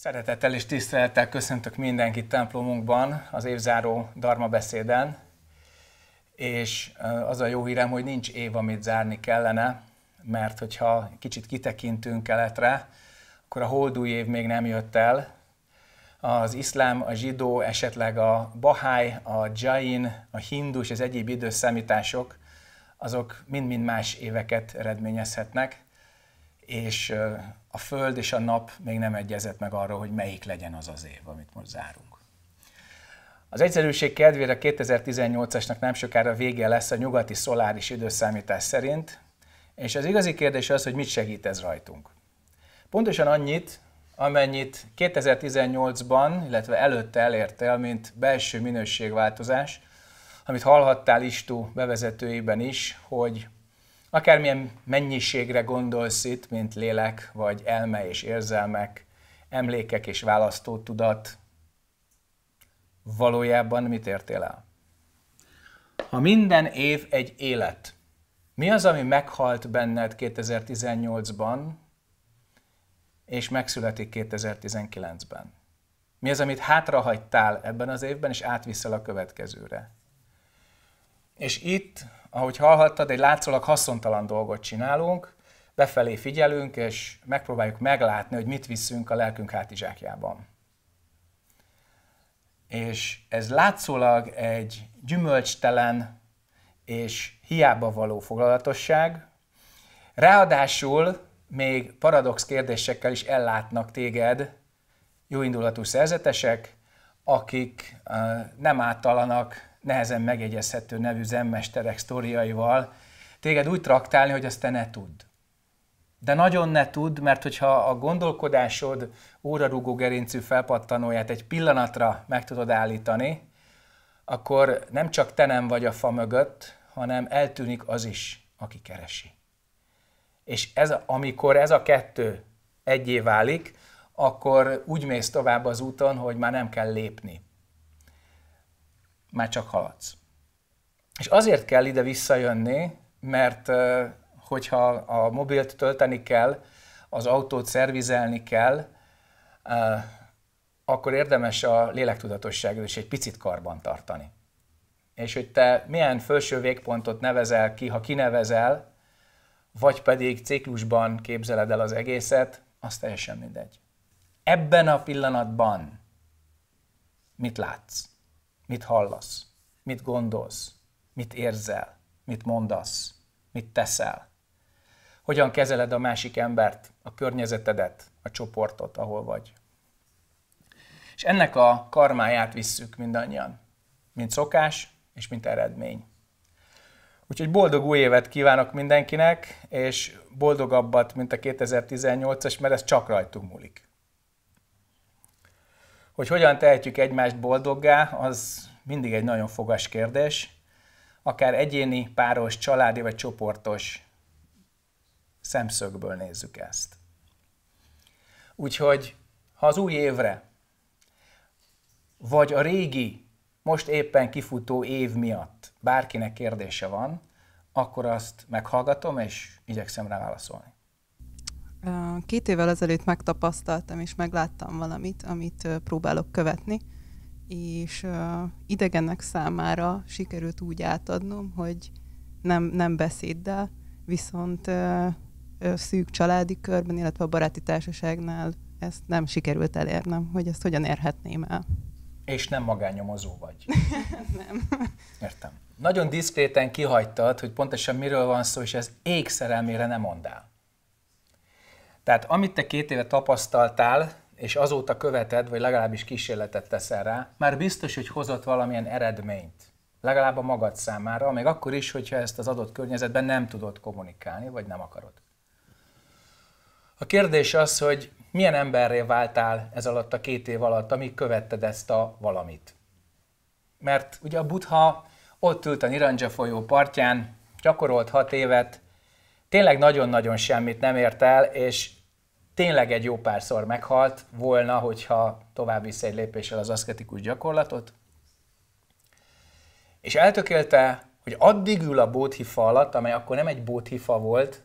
Szeretettel és tisztelettel köszöntök mindenkit templomunkban, az évzáró Dharma beszéden. És az a jó hírem, hogy nincs év, amit zárni kellene, mert hogyha kicsit kitekintünk keletre, akkor a holdúj év még nem jött el. Az iszlám, a zsidó, esetleg a baháj, a jain, a hindu és az egyéb időszámítások, azok mind-mind más éveket eredményezhetnek és a Föld és a Nap még nem egyezett meg arról, hogy melyik legyen az az év, amit most zárunk. Az egyszerűség kedvére 2018-asnak nem sokára vége lesz a nyugati szoláris időszámítás szerint, és az igazi kérdés az, hogy mit segít ez rajtunk. Pontosan annyit, amennyit 2018-ban, illetve előtte elértél, mint belső minőségváltozás, amit hallhattál Istú bevezetőiben is, hogy Akármilyen mennyiségre gondolsz itt, mint lélek, vagy elme és érzelmek, emlékek és választó tudat, valójában mit értél el? Ha minden év egy élet, mi az, ami meghalt benned 2018-ban, és megszületik 2019-ben? Mi az, amit hátrahagytál ebben az évben, és átviszel a következőre? És itt ahogy hallhattad, egy látszólag haszontalan dolgot csinálunk, befelé figyelünk, és megpróbáljuk meglátni, hogy mit viszünk a lelkünk hátizsákjában. És ez látszólag egy gyümölcstelen és hiába való foglalatosság, ráadásul még paradox kérdésekkel is ellátnak téged jóindulatú szerzetesek, akik eh, nem általanak nehezen megegyezhető nevű zenmesterek sztoriaival, téged úgy traktálni, hogy azt te ne tudd. De nagyon ne tudd, mert hogyha a gondolkodásod órarúgó gerincű felpattanóját egy pillanatra meg tudod állítani, akkor nem csak te nem vagy a fa mögött, hanem eltűnik az is, aki keresi. És ez, amikor ez a kettő egyé válik, akkor úgy mész tovább az úton, hogy már nem kell lépni már csak haladsz. És azért kell ide visszajönni, mert hogyha a mobilt tölteni kell, az autót szervizelni kell, akkor érdemes a lélektudatosságot is egy picit karban tartani. És hogy te milyen felső végpontot nevezel ki, ha kinevezel, vagy pedig ciklusban képzeled el az egészet, az teljesen mindegy. Ebben a pillanatban mit látsz? Mit hallasz? Mit gondolsz? Mit érzel? Mit mondasz? Mit teszel? Hogyan kezeled a másik embert, a környezetedet, a csoportot, ahol vagy? És ennek a karmáját visszük mindannyian, mint szokás és mint eredmény. Úgyhogy boldog új évet kívánok mindenkinek, és boldogabbat, mint a 2018-as, mert ez csak rajtunk múlik. Hogy hogyan tehetjük egymást boldoggá, az mindig egy nagyon fogas kérdés. Akár egyéni, páros, családi vagy csoportos szemszögből nézzük ezt. Úgyhogy, ha az új évre, vagy a régi, most éppen kifutó év miatt bárkinek kérdése van, akkor azt meghallgatom, és igyekszem rá válaszolni. Két évvel ezelőtt megtapasztaltam és megláttam valamit, amit próbálok követni, és idegenek számára sikerült úgy átadnom, hogy nem, nem beszéddel, viszont szűk családi körben, illetve a baráti társaságnál ezt nem sikerült elérnem, hogy ezt hogyan érhetném el. És nem magánnyomozó vagy. nem. Értem. Nagyon diszkréten kihagytad, hogy pontosan miről van szó, és ez ég szerelmére nem mondál. Tehát amit te két éve tapasztaltál, és azóta követed, vagy legalábbis kísérletet teszel rá, már biztos, hogy hozott valamilyen eredményt. Legalább a magad számára, még akkor is, hogyha ezt az adott környezetben nem tudod kommunikálni, vagy nem akarod. A kérdés az, hogy milyen emberré váltál ez alatt a két év alatt, amíg követted ezt a valamit. Mert ugye a Buddha ott ült a Niranja folyó partján, gyakorolt hat évet, tényleg nagyon-nagyon semmit nem ért el, és tényleg egy jó párszor meghalt volna, hogyha tovább visz egy lépéssel az aszketikus gyakorlatot. És eltökélte, hogy addig ül a bóthifa alatt, amely akkor nem egy bóthifa volt,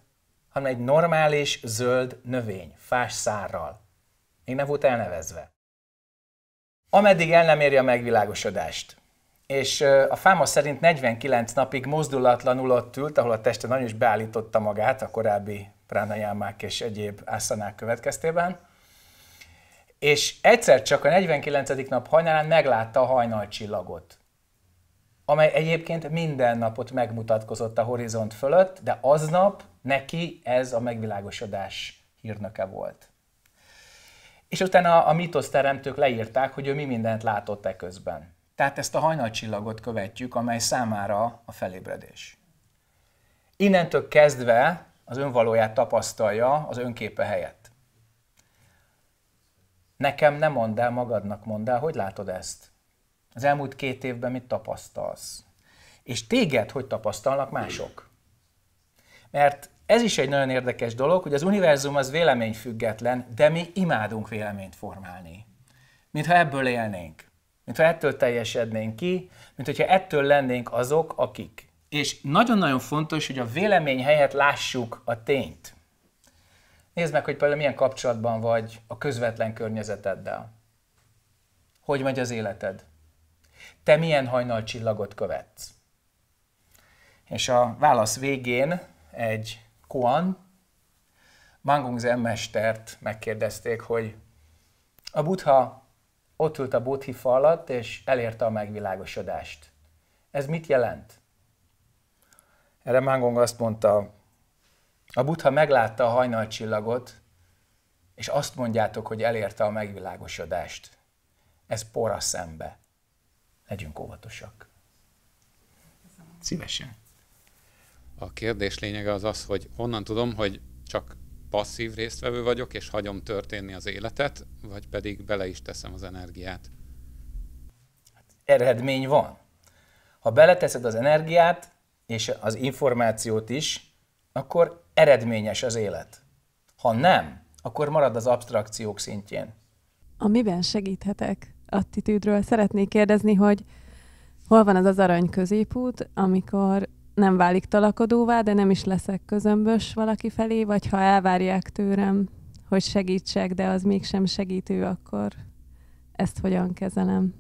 hanem egy normális zöld növény, fás szárral. Még nem volt elnevezve. Ameddig el nem éri a megvilágosodást. És a fáma szerint 49 napig mozdulatlanul ott ült, ahol a teste nagyon is beállította magát a korábbi pránajámák és egyéb ászanák következtében. És egyszer csak a 49. nap hajnalán meglátta a hajnalcsillagot, amely egyébként minden napot megmutatkozott a horizont fölött, de aznap neki ez a megvilágosodás hírnöke volt. És utána a, a leírták, hogy ő mi mindent látott e közben. Tehát ezt a hajnalcsillagot követjük, amely számára a felébredés. Innentől kezdve az önvalóját tapasztalja az önképe helyett. Nekem nem mondd el, magadnak mondd el, hogy látod ezt? Az elmúlt két évben mit tapasztalsz? És téged hogy tapasztalnak mások? Mert ez is egy nagyon érdekes dolog, hogy az univerzum az véleményfüggetlen, de mi imádunk véleményt formálni. Mintha ebből élnénk. Mintha ettől teljesednénk ki, mint hogyha ettől lennénk azok, akik. És nagyon-nagyon fontos, hogy a vélemény helyett lássuk a tényt. Nézd meg, hogy például milyen kapcsolatban vagy a közvetlen környezeteddel. Hogy megy az életed? Te milyen hajnalcsillagot követsz? És a válasz végén egy koan, Mangung Zen mestert megkérdezték, hogy a buddha ott ült a buddhi falat, és elérte a megvilágosodást. Ez mit jelent? Erre Mangong azt mondta, a Buddha meglátta a hajnalcsillagot, és azt mondjátok, hogy elérte a megvilágosodást. Ez pora szembe. Legyünk óvatosak. Szívesen. A kérdés lényege az az, hogy onnan tudom, hogy csak passzív résztvevő vagyok, és hagyom történni az életet, vagy pedig bele is teszem az energiát. Eredmény van. Ha beleteszed az energiát, és az információt is, akkor eredményes az élet. Ha nem, akkor marad az abstrakciók szintjén. Amiben segíthetek attitűdről szeretnék kérdezni, hogy hol van az az arany középút, amikor nem válik talakodóvá, de nem is leszek közömbös valaki felé, vagy ha elvárják tőlem, hogy segítsek, de az mégsem segítő, akkor ezt hogyan kezelem?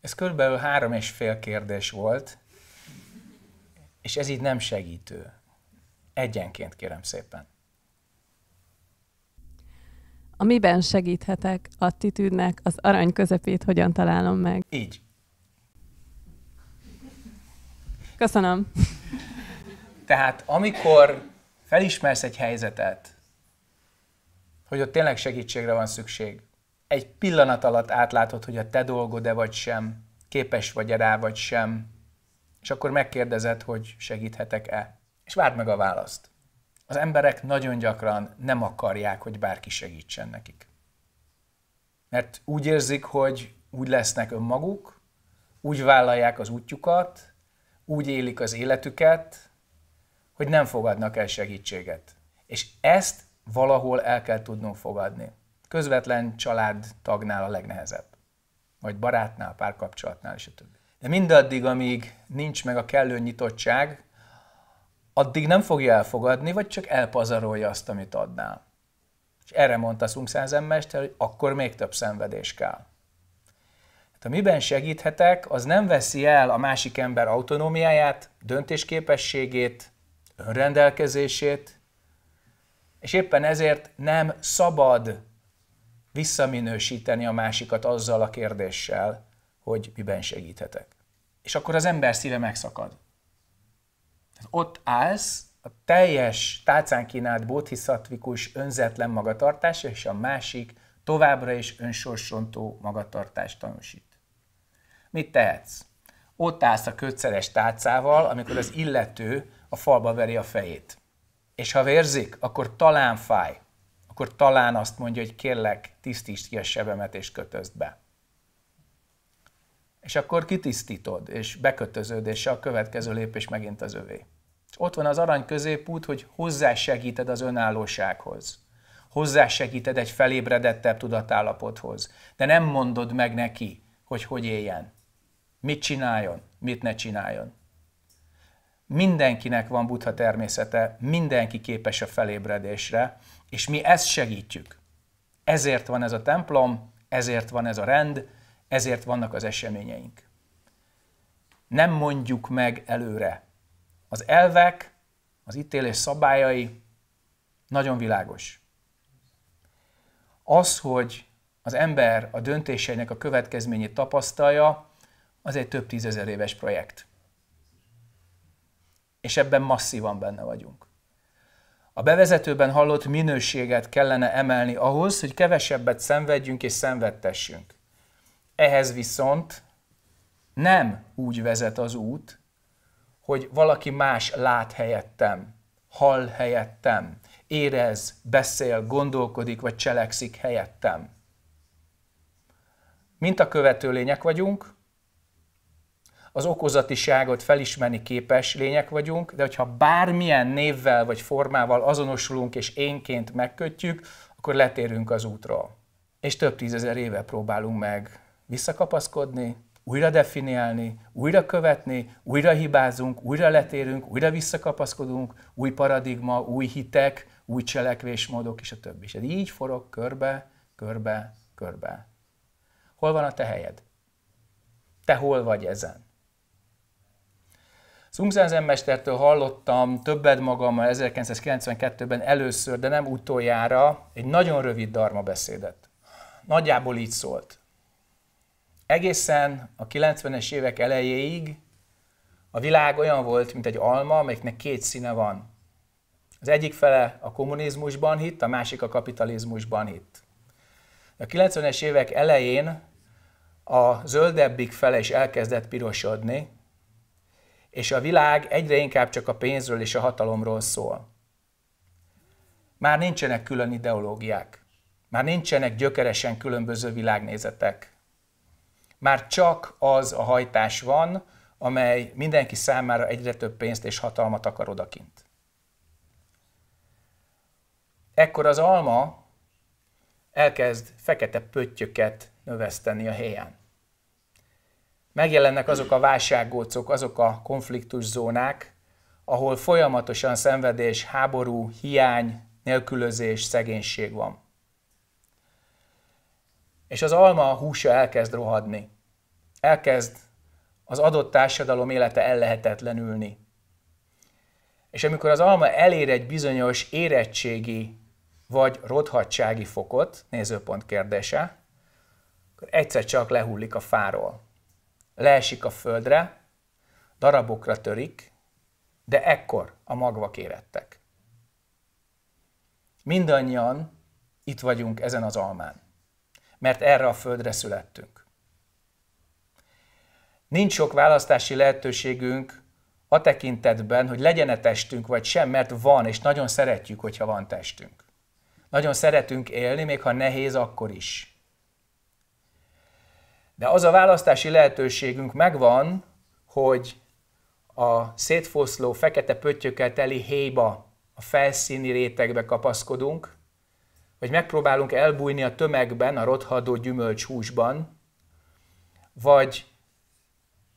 Ez körülbelül három és fél kérdés volt, és ez így nem segítő. Egyenként kérem szépen. Amiben segíthetek attitűdnek az arany közepét hogyan találom meg? Így. Köszönöm. Tehát amikor felismersz egy helyzetet, hogy ott tényleg segítségre van szükség, egy pillanat alatt átlátod, hogy a te dolgod-e vagy sem, képes vagy rá vagy sem, és akkor megkérdezed, hogy segíthetek-e. És várd meg a választ. Az emberek nagyon gyakran nem akarják, hogy bárki segítsen nekik. Mert úgy érzik, hogy úgy lesznek önmaguk, úgy vállalják az útjukat, úgy élik az életüket, hogy nem fogadnak el segítséget. És ezt valahol el kell tudnunk fogadni. Közvetlen családtagnál a legnehezebb, vagy barátnál, párkapcsolatnál és a többi. De mindaddig, amíg nincs meg a kellő nyitottság, addig nem fogja elfogadni, vagy csak elpazarolja azt, amit adnál. És erre mondta Szungszázen mester, hogy akkor még több szenvedés kell. Hát, amiben segíthetek, az nem veszi el a másik ember autonómiáját, döntésképességét, önrendelkezését, és éppen ezért nem szabad visszaminősíteni a másikat azzal a kérdéssel, hogy miben segíthetek. És akkor az ember szíve megszakad. Tehát ott állsz, a teljes tálcán kínált bóthiszatvikus önzetlen magatartás, és a másik továbbra is önsorsontó magatartást tanúsít. Mit tehetsz? Ott állsz a kötszeres tálcával, amikor az illető a falba veri a fejét. És ha vérzik, akkor talán fáj. Akkor talán azt mondja, hogy kérlek, tisztítsd ki a sebemet és kötözd be és akkor kitisztítod, és bekötözöd, és a következő lépés megint az övé. Ott van az arany középút, hogy hozzásegíted az önállósághoz. Hozzásegíted egy felébredettebb tudatállapothoz. De nem mondod meg neki, hogy hogy éljen. Mit csináljon, mit ne csináljon. Mindenkinek van buddha természete, mindenki képes a felébredésre, és mi ezt segítjük. Ezért van ez a templom, ezért van ez a rend, ezért vannak az eseményeink. Nem mondjuk meg előre. Az elvek, az ítélés szabályai nagyon világos. Az, hogy az ember a döntéseinek a következményét tapasztalja, az egy több tízezer éves projekt. És ebben masszívan benne vagyunk. A bevezetőben hallott minőséget kellene emelni ahhoz, hogy kevesebbet szenvedjünk és szenvedtessünk. Ehhez viszont nem úgy vezet az út, hogy valaki más lát helyettem, hall helyettem, érez, beszél, gondolkodik vagy cselekszik helyettem. Mint a követő lények vagyunk, az okozatiságot felismerni képes lények vagyunk, de hogyha bármilyen névvel vagy formával azonosulunk és énként megkötjük, akkor letérünk az útról. És több tízezer éve próbálunk meg visszakapaszkodni, újra definiálni, újra követni, újra hibázunk, újra letérünk, újra visszakapaszkodunk, új paradigma, új hitek, új cselekvésmódok és a többi. És ez így forog körbe, körbe, körbe. Hol van a te helyed? Te hol vagy ezen? Szungzenzen mestertől hallottam többet magammal 1992-ben először, de nem utoljára, egy nagyon rövid darma beszédet. Nagyjából így szólt egészen a 90-es évek elejéig a világ olyan volt, mint egy alma, amelyiknek két színe van. Az egyik fele a kommunizmusban hitt, a másik a kapitalizmusban hitt. A 90-es évek elején a zöldebbik fele is elkezdett pirosodni, és a világ egyre inkább csak a pénzről és a hatalomról szól. Már nincsenek külön ideológiák, már nincsenek gyökeresen különböző világnézetek már csak az a hajtás van, amely mindenki számára egyre több pénzt és hatalmat akar odakint. Ekkor az alma elkezd fekete pöttyöket növeszteni a helyen. Megjelennek azok a válsággócok, azok a konfliktuszónák, ahol folyamatosan szenvedés, háború, hiány, nélkülözés, szegénység van. És az alma a húsa elkezd rohadni elkezd az adott társadalom élete ellehetetlenülni. És amikor az alma elér egy bizonyos érettségi vagy rothadsági fokot, nézőpont kérdése, akkor egyszer csak lehullik a fáról. Leesik a földre, darabokra törik, de ekkor a magvak érettek. Mindannyian itt vagyunk ezen az almán, mert erre a földre születtünk. Nincs sok választási lehetőségünk a tekintetben, hogy legyen-e testünk vagy sem, mert van, és nagyon szeretjük, hogyha van testünk. Nagyon szeretünk élni, még ha nehéz, akkor is. De az a választási lehetőségünk megvan, hogy a szétfoszló fekete pöttyökkel teli héjba, a felszíni rétegbe kapaszkodunk, vagy megpróbálunk elbújni a tömegben, a rothadó gyümölcshúsban, vagy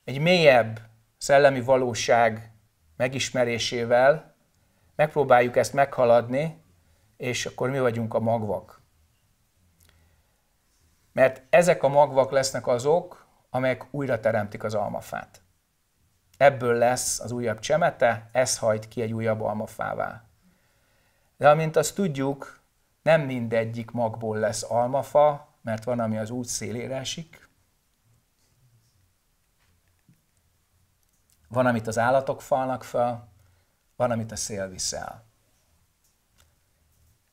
egy mélyebb szellemi valóság megismerésével megpróbáljuk ezt meghaladni, és akkor mi vagyunk a magvak. Mert ezek a magvak lesznek azok, amelyek újra teremtik az almafát. Ebből lesz az újabb csemete, ez hajt ki egy újabb almafává. De amint azt tudjuk, nem mindegyik magból lesz almafa, mert van, ami az út szélére esik, Van, amit az állatok falnak fel, van, amit a szél viszel.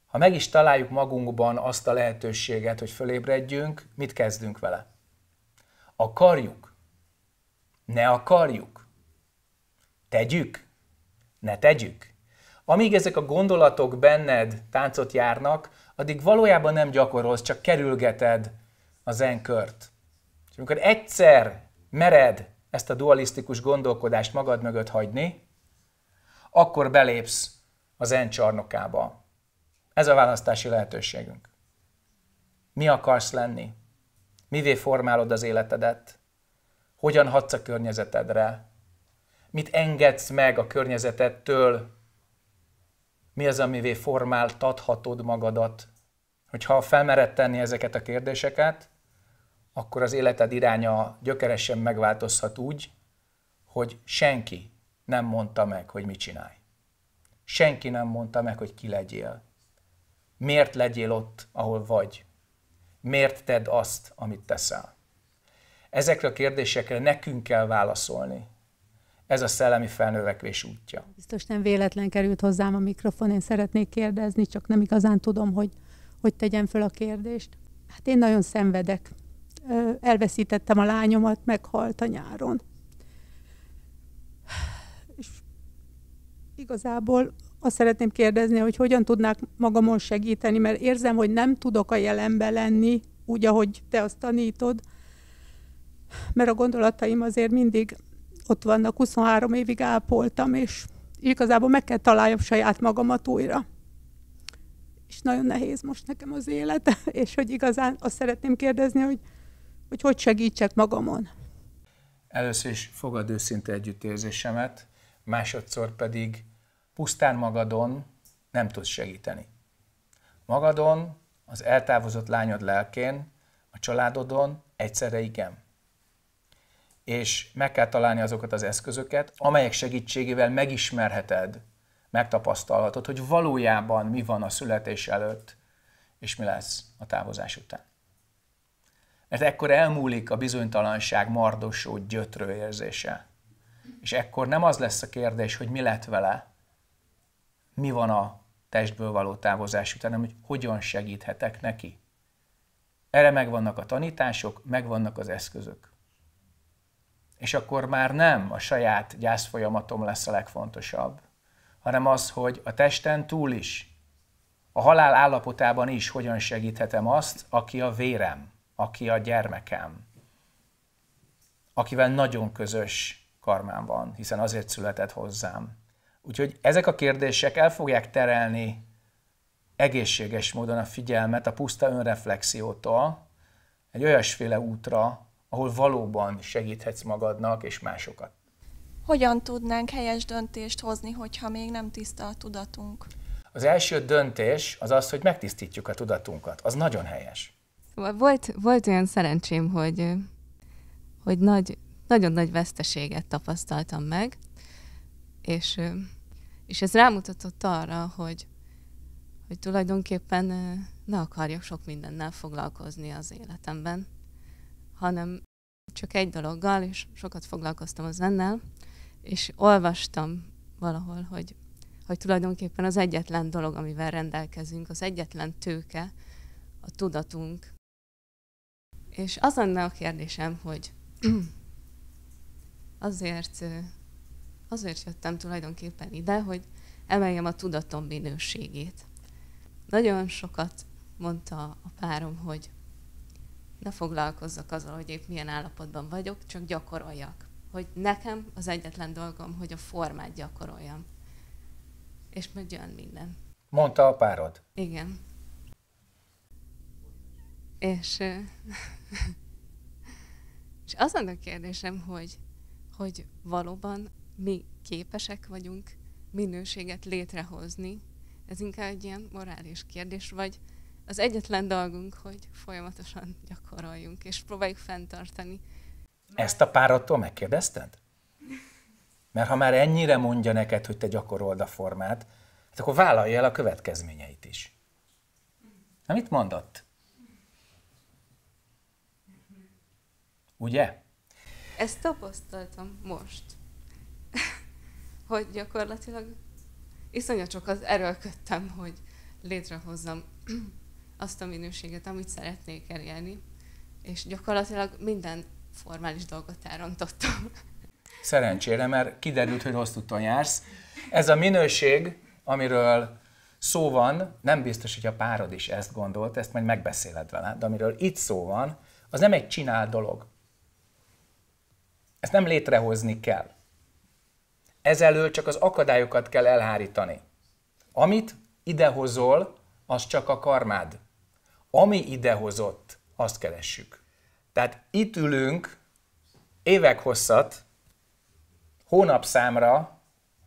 Ha meg is találjuk magunkban azt a lehetőséget, hogy fölébredjünk, mit kezdünk vele? Akarjuk? Ne akarjuk? Tegyük? Ne tegyük? Amíg ezek a gondolatok benned táncot járnak, addig valójában nem gyakorolsz, csak kerülgeted az enkört. És amikor egyszer mered ezt a dualisztikus gondolkodást magad mögött hagyni, akkor belépsz az en csarnokába. Ez a választási lehetőségünk. Mi akarsz lenni? Mivé formálod az életedet? Hogyan hatsz a környezetedre? Mit engedsz meg a környezetettől? Mi az, amivé formáltathatod magadat? Hogyha felmered tenni ezeket a kérdéseket, akkor az életed iránya gyökeresen megváltozhat úgy, hogy senki nem mondta meg, hogy mit csinálj. Senki nem mondta meg, hogy ki legyél. Miért legyél ott, ahol vagy? Miért tedd azt, amit teszel? Ezekre a kérdésekre nekünk kell válaszolni. Ez a szellemi felnövekvés útja. Biztos nem véletlen került hozzám a mikrofon, én szeretnék kérdezni, csak nem igazán tudom, hogy hogy tegyem föl a kérdést. Hát én nagyon szenvedek, elveszítettem a lányomat, meghalt a nyáron. És igazából azt szeretném kérdezni, hogy hogyan tudnák magamon segíteni, mert érzem, hogy nem tudok a jelenbe lenni, úgy, ahogy te azt tanítod, mert a gondolataim azért mindig ott vannak, 23 évig ápoltam, és igazából meg kell találjam saját magamat újra. És nagyon nehéz most nekem az élet, és hogy igazán azt szeretném kérdezni, hogy hogy hogy segítsek magamon. Először is fogad őszinte együttérzésemet, másodszor pedig pusztán magadon nem tudsz segíteni. Magadon, az eltávozott lányod lelkén, a családodon egyszerre igen. És meg kell találni azokat az eszközöket, amelyek segítségével megismerheted, megtapasztalhatod, hogy valójában mi van a születés előtt, és mi lesz a távozás után. Mert ekkor elmúlik a bizonytalanság mardosó gyötrő érzése. És ekkor nem az lesz a kérdés, hogy mi lett vele, mi van a testből való távozás után, hanem hogy hogyan segíthetek neki. Erre megvannak a tanítások, megvannak az eszközök. És akkor már nem a saját gyászfolyamatom lesz a legfontosabb, hanem az, hogy a testen túl is, a halál állapotában is hogyan segíthetem azt, aki a vérem aki a gyermekem, akivel nagyon közös karmám van, hiszen azért született hozzám. Úgyhogy ezek a kérdések el fogják terelni egészséges módon a figyelmet a puszta önreflexiótól egy olyasféle útra, ahol valóban segíthetsz magadnak és másokat. Hogyan tudnánk helyes döntést hozni, hogyha még nem tiszta a tudatunk? Az első döntés az az, hogy megtisztítjuk a tudatunkat. Az nagyon helyes. Szóval volt, volt olyan szerencsém, hogy, hogy nagy, nagyon nagy veszteséget tapasztaltam meg, és, és ez rámutatott arra, hogy, hogy tulajdonképpen ne akarjak sok mindennel foglalkozni az életemben, hanem csak egy dologgal, és sokat foglalkoztam az ennel, és olvastam valahol, hogy, hogy tulajdonképpen az egyetlen dolog, amivel rendelkezünk, az egyetlen tőke, a tudatunk, és az lenne a kérdésem, hogy azért, azért jöttem tulajdonképpen ide, hogy emeljem a tudatom minőségét. Nagyon sokat mondta a párom, hogy ne foglalkozzak azzal, hogy épp milyen állapotban vagyok, csak gyakoroljak. Hogy nekem az egyetlen dolgom, hogy a formát gyakoroljam. És majd jön minden. Mondta a párod? Igen. És, és az a kérdésem, hogy, hogy valóban mi képesek vagyunk minőséget létrehozni. Ez inkább egy ilyen morális kérdés, vagy az egyetlen dolgunk, hogy folyamatosan gyakoroljunk, és próbáljuk fenntartani. Ezt a párodtól megkérdezted? Mert ha már ennyire mondja neked, hogy te gyakorold a formát, hát akkor vállalja el a következményeit is. Na mit mondott? Ugye? Ezt tapasztaltam most, hogy gyakorlatilag csak az erőlködtem, hogy létrehozzam azt a minőséget, amit szeretnék elérni, és gyakorlatilag minden formális dolgot elrontottam. Szerencsére, mert kiderült, hogy rossz tudton jársz. Ez a minőség, amiről szó van, nem biztos, hogy a párod is ezt gondolt, ezt majd megbeszéled vele, de amiről itt szó van, az nem egy csinál dolog. Ezt nem létrehozni kell. Ezelől csak az akadályokat kell elhárítani. Amit idehozol, az csak a karmád. Ami idehozott, azt keressük. Tehát itt ülünk évek hosszat, hónapszámra,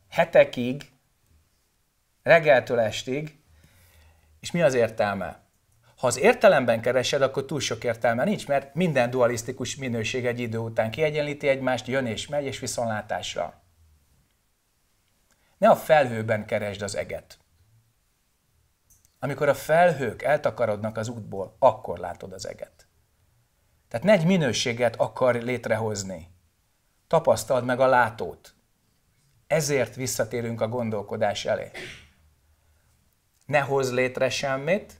hetekig, reggeltől estig, és mi az értelme? Ha az értelemben keresed, akkor túl sok értelme nincs, mert minden dualisztikus minőség egy idő után kiegyenlíti egymást, jön és megy, és viszonlátásra. Ne a felhőben keresd az eget. Amikor a felhők eltakarodnak az útból, akkor látod az eget. Tehát ne egy minőséget akar létrehozni. Tapasztald meg a látót. Ezért visszatérünk a gondolkodás elé. Ne hoz létre semmit,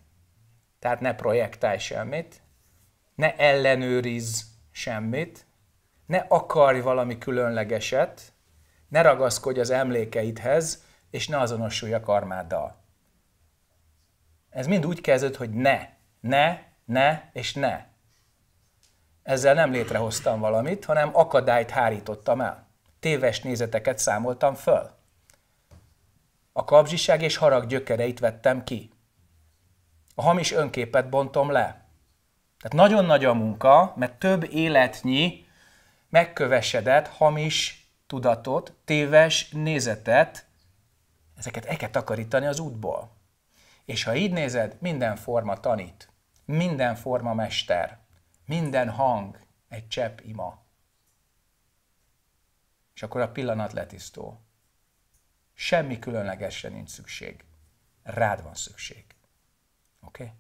tehát ne projektálj semmit, ne ellenőrizz semmit, ne akarj valami különlegeset, ne ragaszkodj az emlékeidhez, és ne azonosulj a karmáddal. Ez mind úgy kezdődött, hogy ne, ne, ne és ne. Ezzel nem létrehoztam valamit, hanem akadályt hárítottam el. Téves nézeteket számoltam föl. A kapzsiság és harag gyökereit vettem ki a hamis önképet bontom le. Tehát nagyon nagy a munka, mert több életnyi megkövesedett hamis tudatot, téves nézetet, ezeket el kell takarítani az útból. És ha így nézed, minden forma tanít, minden forma mester, minden hang egy csepp ima. És akkor a pillanat letisztó. Semmi különlegesre nincs szükség. Rád van szükség. Oké? Okay?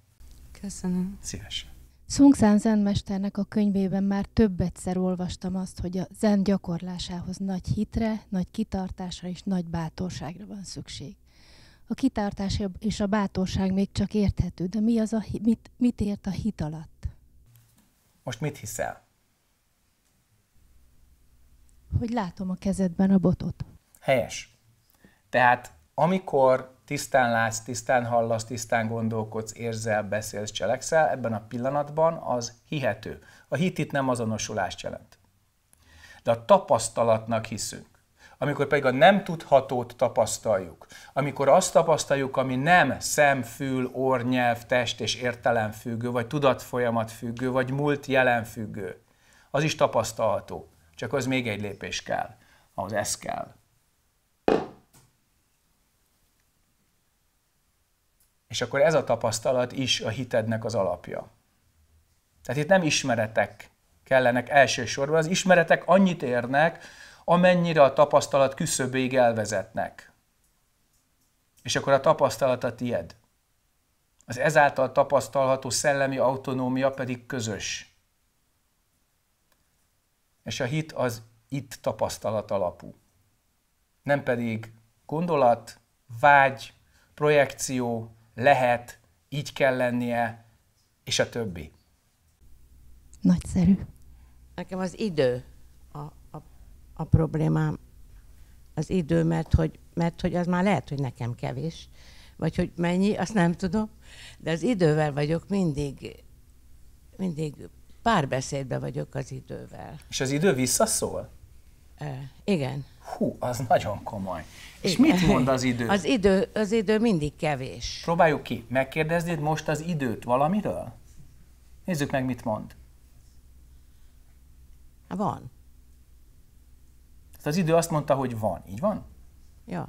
Köszönöm. Szívesen. Szungszán zenmesternek a könyvében már több egyszer olvastam azt, hogy a zen gyakorlásához nagy hitre, nagy kitartásra és nagy bátorságra van szükség. A kitartás és a bátorság még csak érthető, de mi az a, mit, mit ért a hit alatt? Most mit hiszel? Hogy látom a kezedben a botot. Helyes. Tehát amikor tisztán látsz, tisztán hallasz, tisztán gondolkodsz, érzel, beszélsz, cselekszel, ebben a pillanatban az hihető. A hit itt nem azonosulást jelent. De a tapasztalatnak hiszünk. Amikor pedig a nem tudhatót tapasztaljuk, amikor azt tapasztaljuk, ami nem szem, fül, orr, nyelv, test és értelem függő, vagy tudatfolyamat függő, vagy múlt jelen függő, az is tapasztalható. Csak az még egy lépés kell, ahhoz ez kell És akkor ez a tapasztalat is a hitednek az alapja. Tehát itt nem ismeretek kellenek elsősorban, az ismeretek annyit érnek, amennyire a tapasztalat küszöbéig elvezetnek. És akkor a tapasztalat a tied. Az ezáltal tapasztalható szellemi autonómia pedig közös. És a hit az itt tapasztalat alapú. Nem pedig gondolat, vágy, projekció, lehet, így kell lennie, és a többi. Nagyszerű. Nekem az idő a, a, a problémám. Az idő, mert hogy, mert hogy az már lehet, hogy nekem kevés, vagy hogy mennyi, azt nem tudom, de az idővel vagyok mindig, mindig párbeszédben vagyok az idővel. És az idő visszaszól? Igen. Hú, az nagyon komoly. Igen. És mit mond az idő? Az idő, az idő mindig kevés. Próbáljuk ki. Megkérdeznéd most az időt valamiről? Nézzük meg, mit mond. Van. Tehát az idő azt mondta, hogy van. Így van? Ja.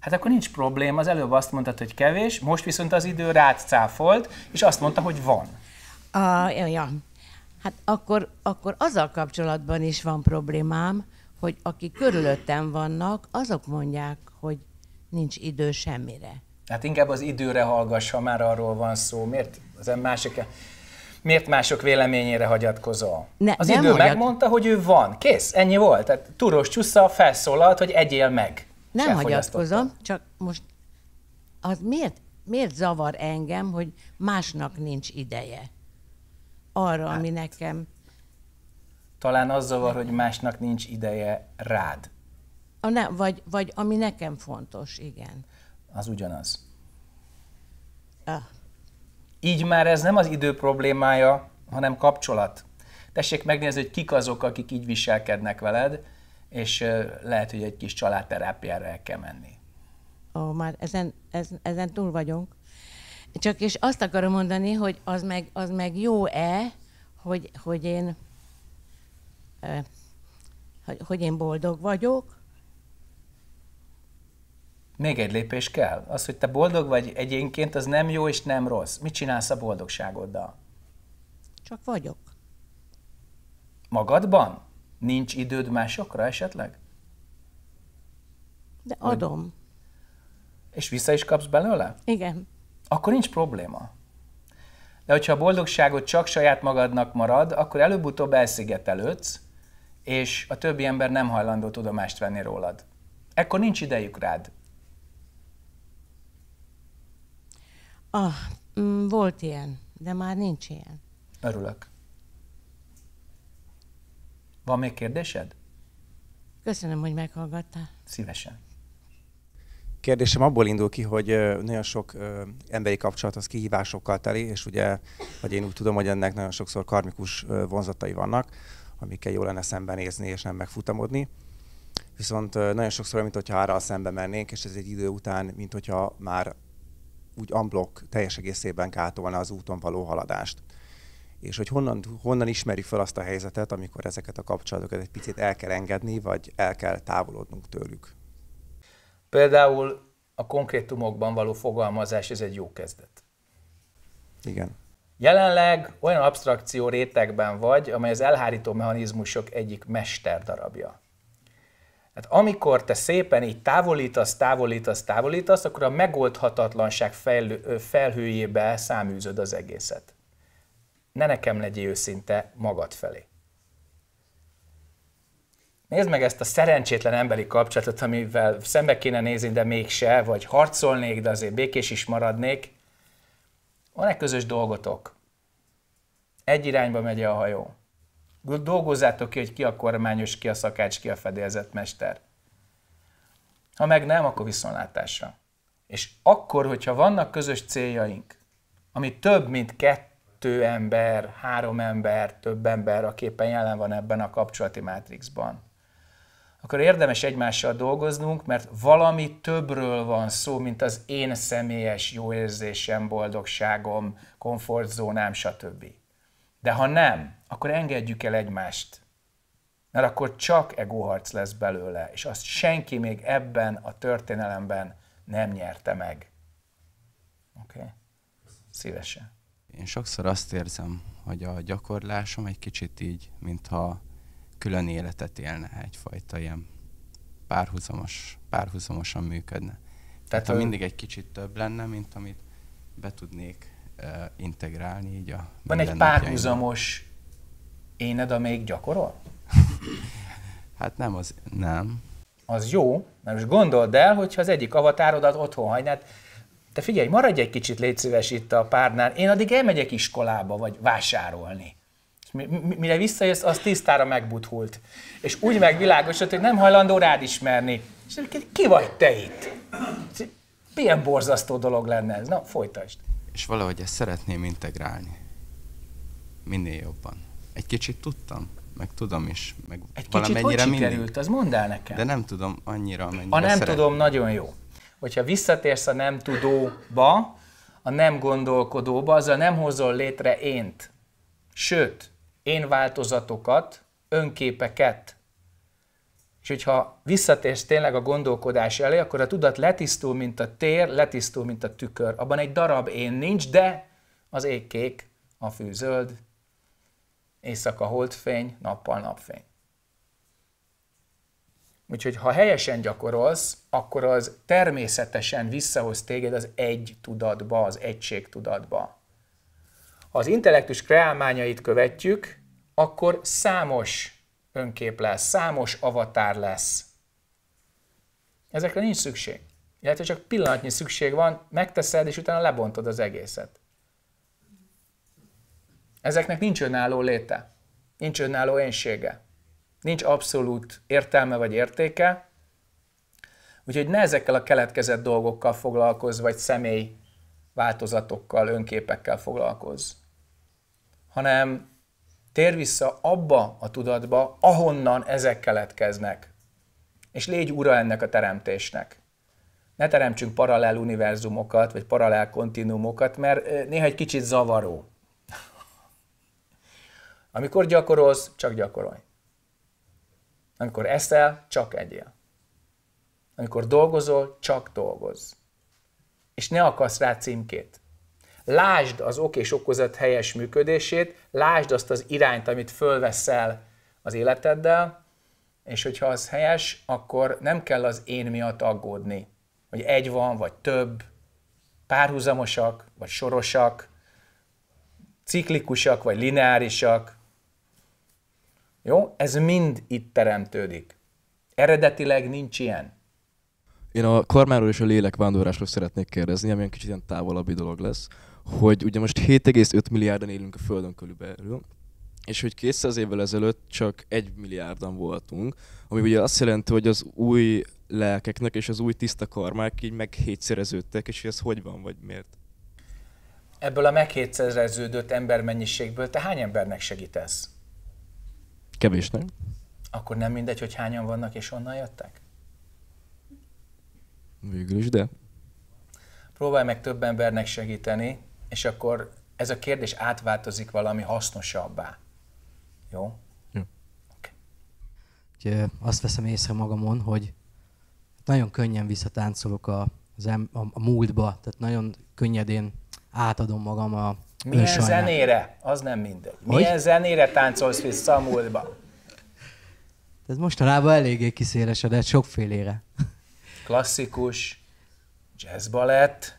Hát akkor nincs probléma, az előbb azt mondtad, hogy kevés, most viszont az idő rád cáfolt, és azt mondta, hogy van. Uh, ja, ja. Hát akkor, akkor azzal kapcsolatban is van problémám, hogy akik körülöttem vannak, azok mondják, hogy nincs idő semmire. Hát inkább az időre hallgass, ha már arról van szó. Miért az másik, miért mások véleményére hagyatkozol? Ne, az idő mondjak. megmondta, hogy ő van. Kész, ennyi volt. Tehát Turos Csussza felszólalt, hogy egyél meg. Nem hagyatkozom, csak most az miért, miért zavar engem, hogy másnak nincs ideje arra, hát. ami nekem talán az zavar, hogy másnak nincs ideje rád. A ne, vagy, vagy ami nekem fontos, igen. Az ugyanaz. Ah. Így már ez nem az idő problémája, hanem kapcsolat. Tessék megnézni, hogy kik azok, akik így viselkednek veled, és lehet, hogy egy kis családterápiára el kell menni. Ó, már ezen, ezen, ezen túl vagyunk. Csak és azt akarom mondani, hogy az meg, az meg jó-e, hogy, hogy én hogy én boldog vagyok. Még egy lépés kell. Az, hogy te boldog vagy egyénként, az nem jó és nem rossz. Mit csinálsz a boldogságoddal? Csak vagyok. Magadban? Nincs időd másokra esetleg? De adom. Hogy... És vissza is kapsz belőle? Igen. Akkor nincs probléma. De hogyha a boldogságot csak saját magadnak marad, akkor előbb-utóbb elszigetelődsz, és a többi ember nem hajlandó tudomást venni rólad. Ekkor nincs idejük rád. Ah, mm, volt ilyen, de már nincs ilyen. Örülök. Van még kérdésed? Köszönöm, hogy meghallgattál. Szívesen. Kérdésem abból indul ki, hogy nagyon sok emberi kapcsolat az kihívásokkal teli, és ugye, vagy én úgy tudom, hogy ennek nagyon sokszor karmikus vonzatai vannak amikkel jó lenne szembenézni és nem megfutamodni. Viszont nagyon sokszor, mint hogyha árral szembe mennénk, és ez egy idő után, mint hogyha már úgy amblok teljes egészében kátolna az úton való haladást. És hogy honnan, honnan ismeri fel azt a helyzetet, amikor ezeket a kapcsolatokat egy picit el kell engedni, vagy el kell távolodnunk tőlük. Például a konkrétumokban való fogalmazás, ez egy jó kezdet. Igen. Jelenleg olyan abstrakció rétegben vagy, amely az elhárító mechanizmusok egyik mesterdarabja. Hát amikor te szépen így távolítasz, távolítasz, távolítasz, akkor a megoldhatatlanság felhőjébe száműzöd az egészet. Ne nekem legyél őszinte magad felé. Nézd meg ezt a szerencsétlen emberi kapcsolatot, amivel szembe kéne nézni, de mégse, vagy harcolnék, de azért békés is maradnék. Van-e közös dolgotok? Egy irányba megy a hajó. Dolgozzátok ki, hogy ki a kormányos, ki a szakács, ki a fedélzetmester. Ha meg nem, akkor viszontlátásra. És akkor, hogyha vannak közös céljaink, ami több, mint kettő ember, három ember, több ember, aki éppen jelen van ebben a kapcsolati mátrixban, akkor érdemes egymással dolgoznunk, mert valami többről van szó, mint az én személyes jó érzésem, boldogságom, komfortzónám, stb. De ha nem, akkor engedjük el egymást, mert akkor csak egóharc lesz belőle, és azt senki még ebben a történelemben nem nyerte meg. Oké? Okay? Szívesen. Én sokszor azt érzem, hogy a gyakorlásom egy kicsit így, mintha külön életet élne, egyfajta ilyen párhuzamos, párhuzamosan működne. Tehát ha hát, mindig egy kicsit több lenne, mint amit be tudnék uh, integrálni így a Van egy párhuzamos éned, amelyik gyakorol? hát nem az, nem. Az jó, mert most gondold el, hogyha az egyik avatárodat otthon hagynád, hát te figyelj, maradj egy kicsit légy szíves itt a párnál, én addig elmegyek iskolába, vagy vásárolni mire visszajössz, az tisztára megbuthult. És úgy megvilágosodott, hogy nem hajlandó rád ismerni. És ki vagy te itt? Milyen borzasztó dolog lenne ez? Na, folytasd. És valahogy ezt szeretném integrálni. Minél jobban. Egy kicsit tudtam, meg tudom is. Meg Egy kicsit hogy sikerült, mindig. az mondd el nekem. De nem tudom annyira, amennyire A nem szeretném. tudom nagyon jó. Hogyha visszatérsz a nem tudóba, a nem gondolkodóba, azzal nem hozol létre ént. Sőt, én változatokat, önképeket. És hogyha visszatérsz tényleg a gondolkodás elé, akkor a tudat letisztul, mint a tér, letisztul, mint a tükör. Abban egy darab én nincs, de az égkék, kék, a fű zöld, éjszaka holdfény, nappal napfény. Úgyhogy ha helyesen gyakorolsz, akkor az természetesen visszahoz téged az egy tudatba, az egység tudatba az intellektus kreálmányait követjük, akkor számos önkép lesz, számos avatár lesz. Ezekre nincs szükség. Illetve csak pillanatnyi szükség van, megteszed, és utána lebontod az egészet. Ezeknek nincs önálló léte, nincs önálló énsége, nincs abszolút értelme vagy értéke, úgyhogy ne ezekkel a keletkezett dolgokkal foglalkozz, vagy személy változatokkal, önképekkel foglalkozz hanem tér vissza abba a tudatba, ahonnan ezek keletkeznek. És légy ura ennek a teremtésnek. Ne teremtsünk paralel univerzumokat, vagy paralel kontinuumokat, mert néha egy kicsit zavaró. Amikor gyakorolsz, csak gyakorolj. Amikor eszel, csak egyél. Amikor dolgozol, csak dolgozz. És ne akasz rá címkét. Lásd az ok és okozat helyes működését, lásd azt az irányt, amit fölveszel az életeddel, és hogyha az helyes, akkor nem kell az én miatt aggódni, hogy egy van, vagy több, párhuzamosak, vagy sorosak, ciklikusak, vagy lineárisak. Jó? Ez mind itt teremtődik. Eredetileg nincs ilyen. Én a karmáról és a lélekvándorlásról vándorlásról szeretnék kérdezni, ami egy kicsit ilyen távolabbi dolog lesz hogy ugye most 7,5 milliárdan élünk a Földön körülbelül, és hogy 200 évvel ezelőtt csak 1 milliárdan voltunk, ami ugye azt jelenti, hogy az új lelkeknek és az új tiszta karmák így meg hétszereződtek, és hogy ez hogy van, vagy miért? Ebből a meghétszereződött embermennyiségből te hány embernek segítesz? Kevés, nem? Akkor nem mindegy, hogy hányan vannak és onnan jöttek? Végül is, de. Próbálj meg több embernek segíteni, és akkor ez a kérdés átváltozik valami hasznosabbá. Jó? Hm. Okay. azt veszem észre magamon, hogy nagyon könnyen visszatáncolok a, az em, a, a múltba, tehát nagyon könnyedén átadom magam a Milyen önsajnál. zenére? Az nem mindegy. Hogy? Milyen zenére táncolsz vissza a múltba? Tehát mostanában eléggé kiszélesedett sokfélére. Klasszikus, jazz balett,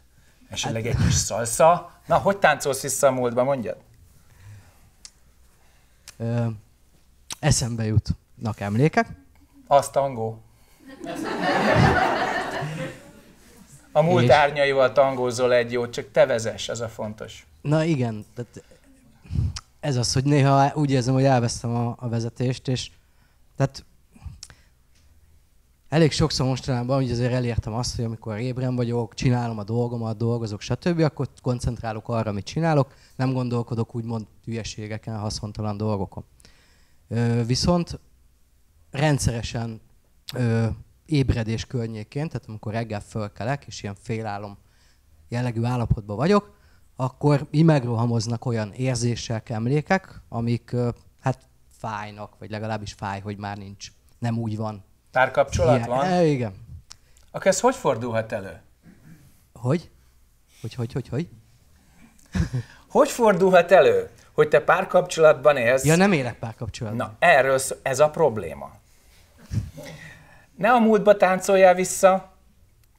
esetleg egy kis hát- szalsza. Na, hogy táncolsz vissza a múltba, mondjad? Ö, eszembe jutnak emlékek. Azt tangó. A múlt és... árnyaival tangózol egy jó, csak te vezess, ez a fontos. Na igen, tehát ez az, hogy néha úgy érzem, hogy elvesztem a, a vezetést, és tehát elég sokszor mostanában, hogy azért elértem azt, hogy amikor ébren vagyok, csinálom a dolgomat, dolgozok, stb., akkor koncentrálok arra, amit csinálok, nem gondolkodok úgymond hülyeségeken, haszontalan dolgokon. viszont rendszeresen ébredés környékén, tehát amikor reggel fölkelek, és ilyen félálom jellegű állapotban vagyok, akkor mi megrohamoznak olyan érzések, emlékek, amik hát fájnak, vagy legalábbis fáj, hogy már nincs, nem úgy van, Párkapcsolat yeah. van? E, igen. Akkor ez hogy fordulhat elő? Hogy? Hogy, hogy, hogy, hogy? hogy fordulhat elő, hogy te párkapcsolatban élsz? Ja, nem élek párkapcsolatban. Na, erről szó, ez a probléma. Ne a múltba táncoljál vissza,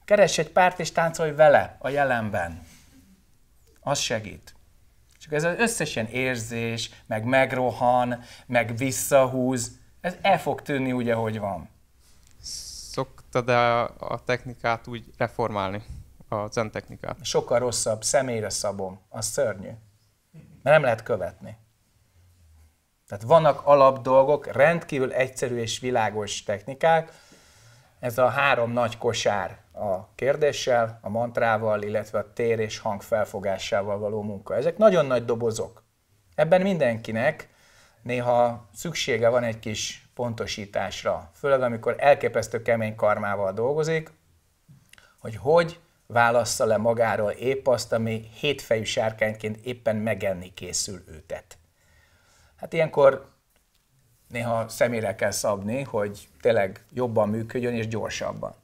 keres egy párt és táncolj vele a jelenben. Az segít. Csak ez az összesen érzés, meg megrohan, meg visszahúz, ez el fog tűnni úgy, ahogy van tudtad -e a technikát úgy reformálni, a zen technikát? Sokkal rosszabb, személyre szabom, az szörnyű. Mert nem lehet követni. Tehát vannak alap dolgok, rendkívül egyszerű és világos technikák. Ez a három nagy kosár a kérdéssel, a mantrával, illetve a tér és hang felfogásával való munka. Ezek nagyon nagy dobozok. Ebben mindenkinek néha szüksége van egy kis pontosításra, főleg amikor elképesztő kemény karmával dolgozik, hogy hogy válassza le magáról épp azt, ami hétfejű sárkányként éppen megenni készül őtet. Hát ilyenkor néha szemére kell szabni, hogy tényleg jobban működjön és gyorsabban.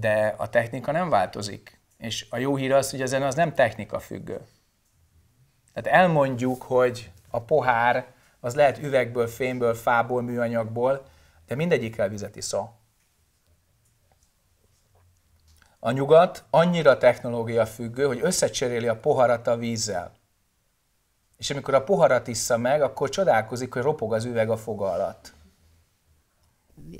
De a technika nem változik. És a jó hír az, hogy ezen az nem technika függő. Tehát elmondjuk, hogy a pohár az lehet üvegből, fémből, fából, műanyagból, de mindegyikkel vizet iszol. A nyugat annyira technológia függő, hogy összecseréli a poharat a vízzel. És amikor a poharat issza meg, akkor csodálkozik, hogy ropog az üveg a foga alatt.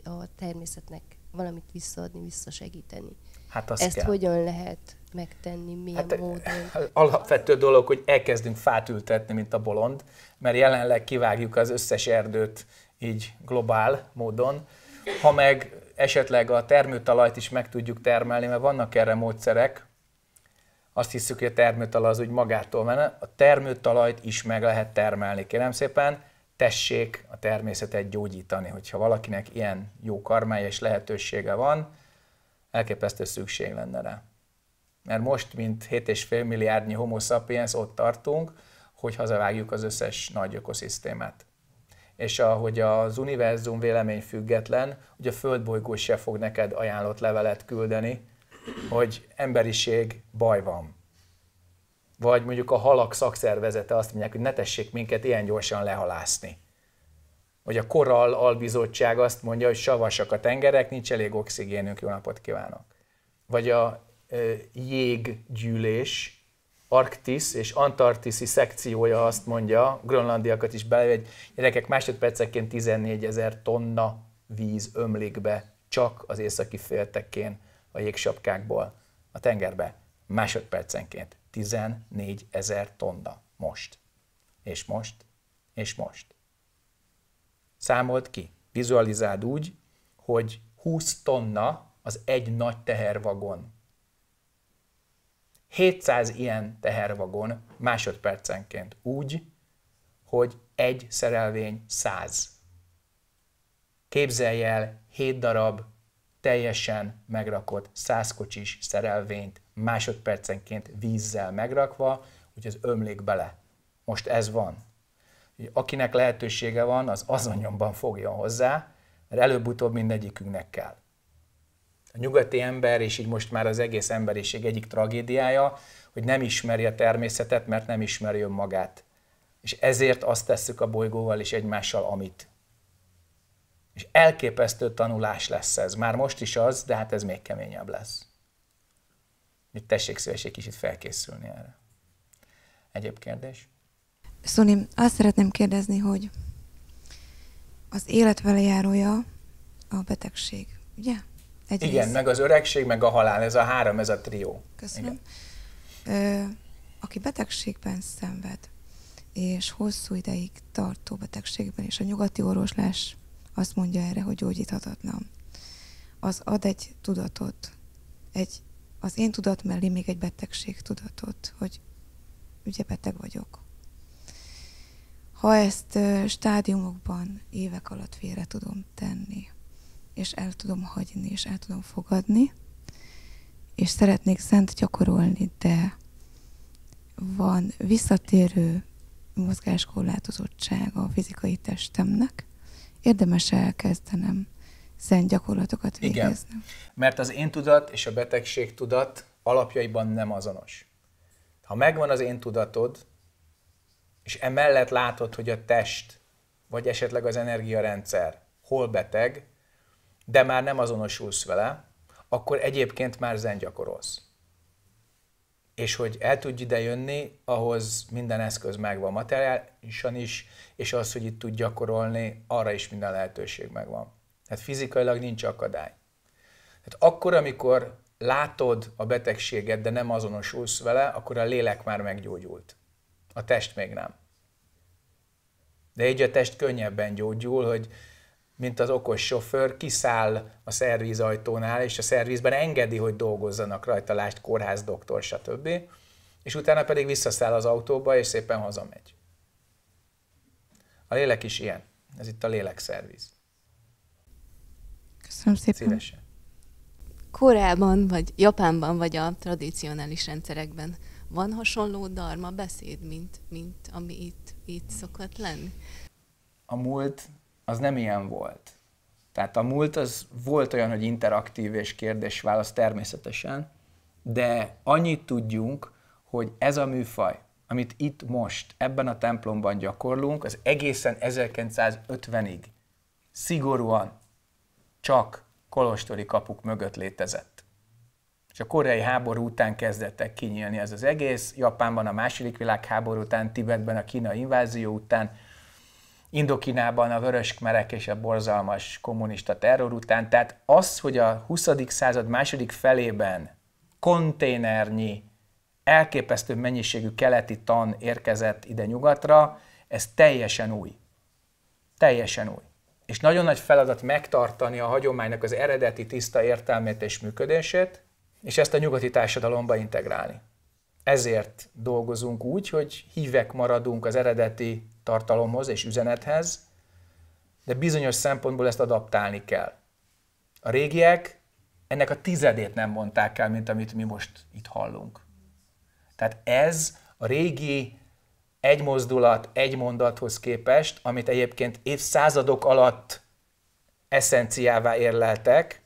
A természetnek valamit visszaadni, visszasegíteni. Hát azt Ezt kell. hogyan lehet megtenni, milyen hát, eh, módon? Alapvető dolog, hogy elkezdünk fát ültetni, mint a bolond, mert jelenleg kivágjuk az összes erdőt így globál módon. Ha meg esetleg a termőtalajt is meg tudjuk termelni, mert vannak erre módszerek, azt hiszük, hogy a termőtalaj az úgy magától menne, a termőtalajt is meg lehet termelni. Kérem szépen, tessék a természetet gyógyítani, hogyha valakinek ilyen jó karmája és lehetősége van, elképesztő szükség lenne rá. Mert most, mint 7,5 milliárdnyi homo sapiens, ott tartunk, hogy hazavágjuk az összes nagy ökoszisztémát. És ahogy az univerzum vélemény független, hogy a földbolygó se fog neked ajánlott levelet küldeni, hogy emberiség baj van. Vagy mondjuk a halak szakszervezete azt mondják, hogy ne tessék minket ilyen gyorsan lehalászni hogy a Korall Albizottság azt mondja, hogy savasak a tengerek, nincs elég oxigénünk, jó napot kívánok. Vagy a e, jéggyűlés, Arktisz és Antarktiszi szekciója azt mondja, grönlandiakat is bele, hogy gyerekek másodpercenként 14 ezer tonna víz ömlik be csak az északi féltekén a jégsapkákból a tengerbe. Másodpercenként 14 ezer tonna most. És most, és most számolt ki. Vizualizáld úgy, hogy 20 tonna az egy nagy tehervagon. 700 ilyen tehervagon másodpercenként úgy, hogy egy szerelvény 100. Képzelj el 7 darab teljesen megrakott 100 kocsis szerelvényt másodpercenként vízzel megrakva, hogy az ömlik bele. Most ez van hogy akinek lehetősége van, az azonnyomban fogjon hozzá, mert előbb-utóbb mindegyikünknek kell. A nyugati ember, és így most már az egész emberiség egyik tragédiája, hogy nem ismeri a természetet, mert nem ismeri önmagát. És ezért azt tesszük a bolygóval és egymással, amit. És elképesztő tanulás lesz ez. Már most is az, de hát ez még keményebb lesz. Úgyhogy tessék szíves egy kicsit felkészülni erre. Egyéb kérdés? Szóni, azt szeretném kérdezni, hogy az élet vele járója a betegség, ugye? Egy Igen, rész. meg az öregség, meg a halál, ez a három, ez a trió. Köszönöm. Ö, aki betegségben szenved, és hosszú ideig tartó betegségben, és a nyugati orvoslás azt mondja erre, hogy gyógyíthatatlan, az ad egy tudatot, egy, az én tudat mellé még egy betegség tudatot, hogy ugye beteg vagyok ha ezt stádiumokban évek alatt félre tudom tenni, és el tudom hagyni, és el tudom fogadni, és szeretnék szent gyakorolni, de van visszatérő mozgáskorlátozottsága a fizikai testemnek, érdemes elkezdenem szent gyakorlatokat végezni. Igen, mert az én tudat és a betegség tudat alapjaiban nem azonos. Ha megvan az én tudatod, és emellett látod, hogy a test, vagy esetleg az energiarendszer hol beteg, de már nem azonosulsz vele, akkor egyébként már zen gyakorolsz. És hogy el tudj ide jönni, ahhoz minden eszköz megvan materiálisan is, és az, hogy itt tudj gyakorolni, arra is minden lehetőség megvan. Tehát fizikailag nincs akadály. Tehát akkor, amikor látod a betegséget, de nem azonosulsz vele, akkor a lélek már meggyógyult a test még nem. De így a test könnyebben gyógyul, hogy mint az okos sofőr, kiszáll a szervizajtónál, és a szervizben engedi, hogy dolgozzanak rajta, lást kórház, doktor, stb. És utána pedig visszaszáll az autóba, és szépen hazamegy. A lélek is ilyen. Ez itt a lélek szerviz. Köszönöm szépen. Szívesen. Koreában, vagy Japánban, vagy a tradicionális rendszerekben van hasonló darma beszéd, mint, mint ami itt, itt szokott lenni? A múlt az nem ilyen volt. Tehát a múlt az volt olyan, hogy interaktív és kérdés-válasz természetesen, de annyit tudjunk, hogy ez a műfaj, amit itt most, ebben a templomban gyakorlunk, az egészen 1950-ig szigorúan csak kolostori kapuk mögött létezett. És a koreai háború után kezdettek kinyílni ez az egész. Japánban a második világháború után, Tibetben a kínai invázió után, Indokínában a vörös merek és a borzalmas kommunista terror után. Tehát az, hogy a 20. század második felében konténernyi, elképesztő mennyiségű keleti tan érkezett ide nyugatra, ez teljesen új. Teljesen új. És nagyon nagy feladat megtartani a hagyománynak az eredeti tiszta értelmét és működését, és ezt a nyugati társadalomba integrálni. Ezért dolgozunk úgy, hogy hívek maradunk az eredeti tartalomhoz és üzenethez, de bizonyos szempontból ezt adaptálni kell. A régiek ennek a tizedét nem mondták el, mint amit mi most itt hallunk. Tehát ez a régi egy mozdulat, egy mondathoz képest, amit egyébként évszázadok alatt eszenciává érleltek,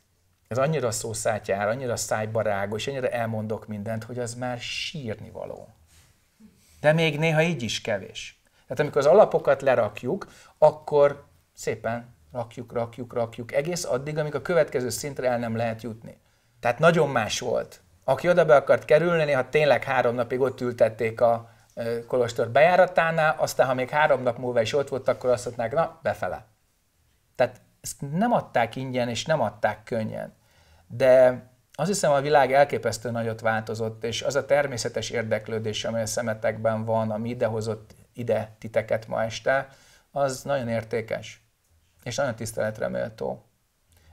ez annyira szószátjár, annyira szájbarágos, és annyira elmondok mindent, hogy az már sírni való. De még néha így is kevés. Tehát amikor az alapokat lerakjuk, akkor szépen rakjuk, rakjuk, rakjuk, egész addig, amíg a következő szintre el nem lehet jutni. Tehát nagyon más volt. Aki oda be akart kerülni, ha tényleg három napig ott ültették a kolostor bejáratánál, aztán ha még három nap múlva is ott volt, akkor azt mondták, na, befele. Tehát ezt nem adták ingyen, és nem adták könnyen de azt hiszem a világ elképesztő nagyot változott, és az a természetes érdeklődés, amely a szemetekben van, ami idehozott ide titeket ma este, az nagyon értékes, és nagyon tiszteletre méltó.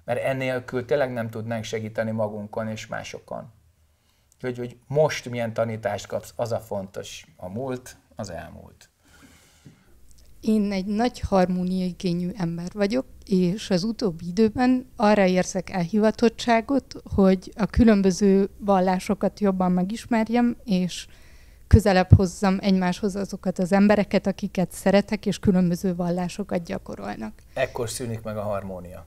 Mert ennélkül tényleg nem tudnánk segíteni magunkon és másokon. Hogy, hogy most milyen tanítást kapsz, az a fontos. A múlt, az elmúlt. Én egy nagy harmóniaigényű ember vagyok, és az utóbbi időben arra érzek elhivatottságot, hogy a különböző vallásokat jobban megismerjem, és közelebb hozzam egymáshoz azokat az embereket, akiket szeretek, és különböző vallásokat gyakorolnak. Ekkor szűnik meg a harmónia.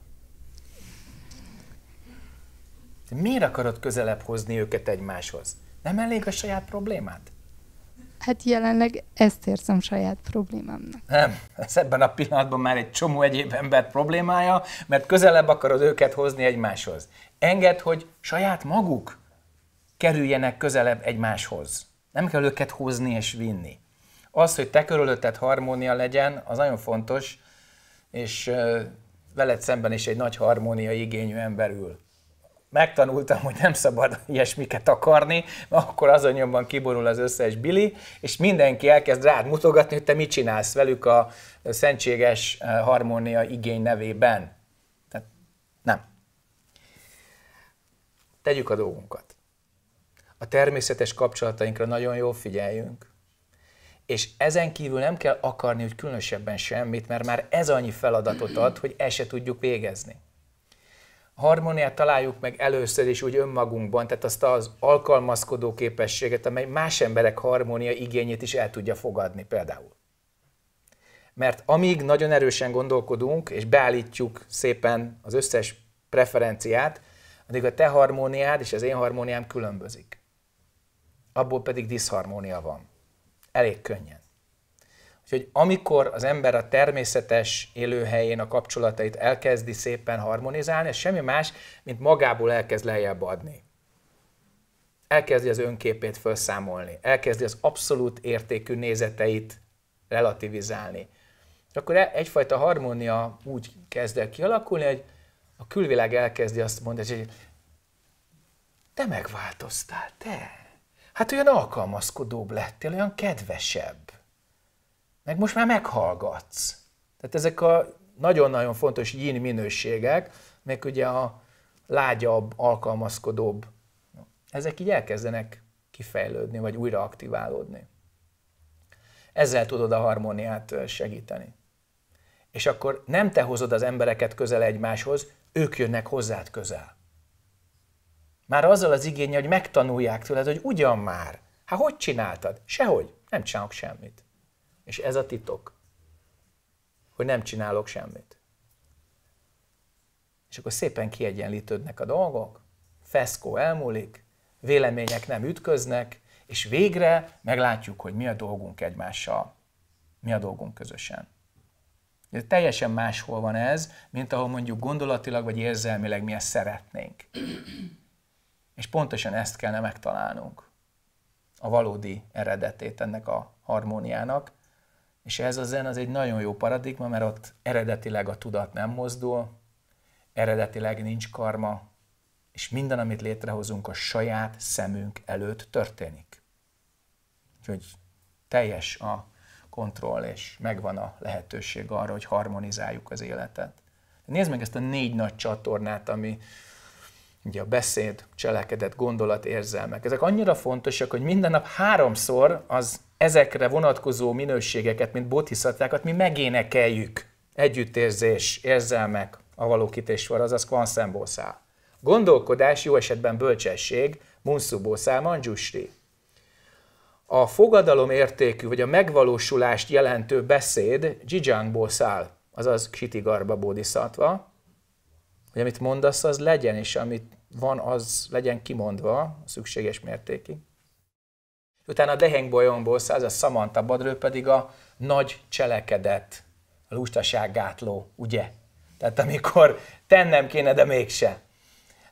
De miért akarod közelebb hozni őket egymáshoz? Nem elég a saját problémát? Hát jelenleg ezt érzem saját problémámnak. Nem, ez ebben a pillanatban már egy csomó egyéb ember problémája, mert közelebb akarod őket hozni egymáshoz. Engedd, hogy saját maguk kerüljenek közelebb egymáshoz. Nem kell őket hozni és vinni. Az, hogy te körülötted harmónia legyen, az nagyon fontos, és veled szemben is egy nagy harmónia igényű ember ül megtanultam, hogy nem szabad ilyesmiket akarni, mert akkor azonnyomban kiborul az összes bili, és mindenki elkezd rád mutogatni, hogy te mit csinálsz velük a szentséges eh, harmónia igény nevében. Tehát nem. Tegyük a dolgunkat. A természetes kapcsolatainkra nagyon jól figyeljünk, és ezen kívül nem kell akarni, hogy különösebben semmit, mert már ez annyi feladatot ad, hogy el se tudjuk végezni harmóniát találjuk meg először is úgy önmagunkban, tehát azt az alkalmazkodó képességet, amely más emberek harmónia igényét is el tudja fogadni például. Mert amíg nagyon erősen gondolkodunk, és beállítjuk szépen az összes preferenciát, addig a te harmóniád és az én harmóniám különbözik. Abból pedig diszharmónia van. Elég könnyen. Úgyhogy amikor az ember a természetes élőhelyén a kapcsolatait elkezdi szépen harmonizálni, ez semmi más, mint magából elkezd lejjebb adni. Elkezdi az önképét felszámolni, elkezdi az abszolút értékű nézeteit relativizálni. És akkor e- egyfajta harmónia úgy kezd el kialakulni, hogy a külvilág elkezdi azt mondani, hogy te megváltoztál, te. Hát olyan alkalmazkodóbb lettél, olyan kedvesebb meg most már meghallgatsz. Tehát ezek a nagyon-nagyon fontos yin minőségek, meg ugye a lágyabb, alkalmazkodóbb, ezek így elkezdenek kifejlődni, vagy újra aktiválódni. Ezzel tudod a harmóniát segíteni. És akkor nem te hozod az embereket közel egymáshoz, ők jönnek hozzád közel. Már azzal az igénye, hogy megtanulják tőled, hogy ugyan már. Hát hogy csináltad? Sehogy. Nem csinálok semmit. És ez a titok, hogy nem csinálok semmit. És akkor szépen kiegyenlítődnek a dolgok, feszkó elmúlik, vélemények nem ütköznek, és végre meglátjuk, hogy mi a dolgunk egymással, mi a dolgunk közösen. De teljesen máshol van ez, mint ahol mondjuk gondolatilag vagy érzelmileg mi ezt szeretnénk. És pontosan ezt kellene megtalálnunk. A valódi eredetét ennek a harmóniának, és ez a zen az egy nagyon jó paradigma, mert ott eredetileg a tudat nem mozdul, eredetileg nincs karma, és minden, amit létrehozunk, a saját szemünk előtt történik. Úgyhogy teljes a kontroll, és megvan a lehetőség arra, hogy harmonizáljuk az életet. Nézd meg ezt a négy nagy csatornát, ami ugye a beszéd, cselekedet, gondolat, érzelmek. Ezek annyira fontosak, hogy minden nap háromszor az ezekre vonatkozó minőségeket, mint bodhisattvákat mi megénekeljük. Együttérzés, érzelmek, a valókitésvar, azaz kvanszembószál. Gondolkodás, jó esetben bölcsesség, munszubószál, mandzsusri. A fogadalom értékű, vagy a megvalósulást jelentő beszéd dzsidzsángból száll, azaz kritigarba bódiszatva, hogy amit mondasz, az legyen, és amit van, az legyen kimondva szükséges mértékig. Utána a dehengbolyomból száz a Samantha Badrő pedig a nagy cselekedet, a gátló, ugye? Tehát amikor tennem kéne, de mégse.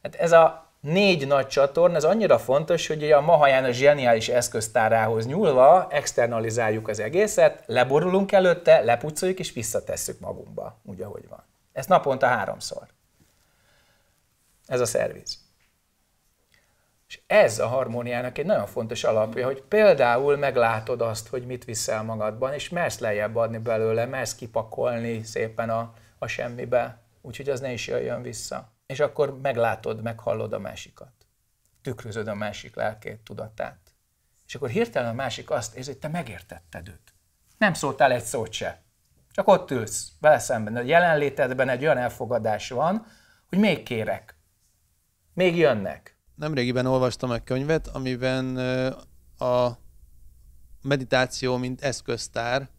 Hát ez a négy nagy csatorna, ez annyira fontos, hogy a Mahaján a zseniális eszköztárához nyúlva externalizáljuk az egészet, leborulunk előtte, lepucoljuk és visszatesszük magunkba, úgy ahogy van. Ez naponta háromszor. Ez a szerviz. És ez a harmóniának egy nagyon fontos alapja, hogy például meglátod azt, hogy mit viszel magadban, és mersz lejjebb adni belőle, mersz kipakolni szépen a, a semmibe, úgyhogy az ne is jöjjön vissza. És akkor meglátod, meghallod a másikat. Tükrözöd a másik lelkét, tudatát. És akkor hirtelen a másik azt érzi, hogy te megértetted őt. Nem szóltál egy szót se. Csak ott ülsz, vele szemben. A jelenlétedben egy olyan elfogadás van, hogy még kérek, még jönnek. Nemrégiben olvastam egy könyvet, amiben a meditáció, mint eszköztár